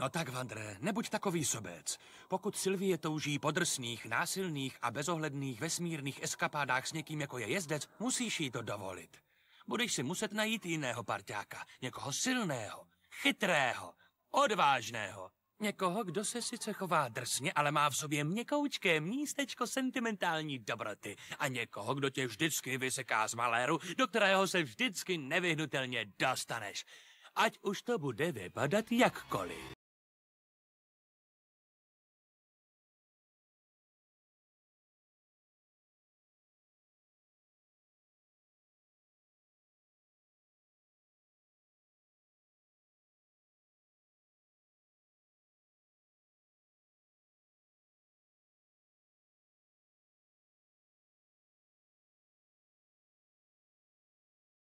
No tak, Vandré, nebuď takový sobec. Pokud Sylvie touží po drsných, násilných a bezohledných vesmírných eskapádách s někým jako je jezdec, musíš jí to dovolit. Budeš si muset najít jiného parťáka, někoho silného, chytrého, odvážného. Někoho, kdo se sice chová drsně, ale má v sobě měkoučké místečko sentimentální dobroty. A někoho, kdo tě vždycky vyseká z maléru, do kterého se vždycky nevyhnutelně dostaneš ať už to bude vypadat jakkoliv.